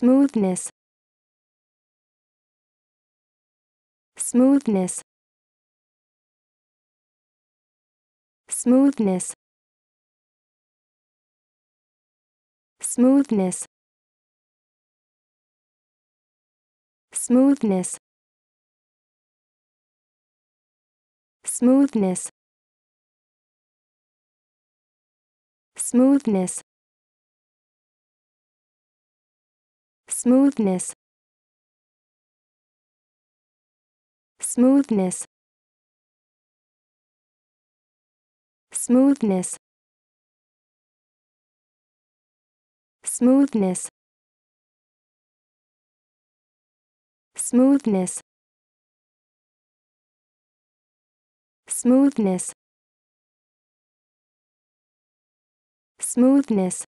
smoothness smoothness smoothness smoothness smoothness smoothness smoothness smoothness smoothness smoothness smoothness smoothness smoothness smoothness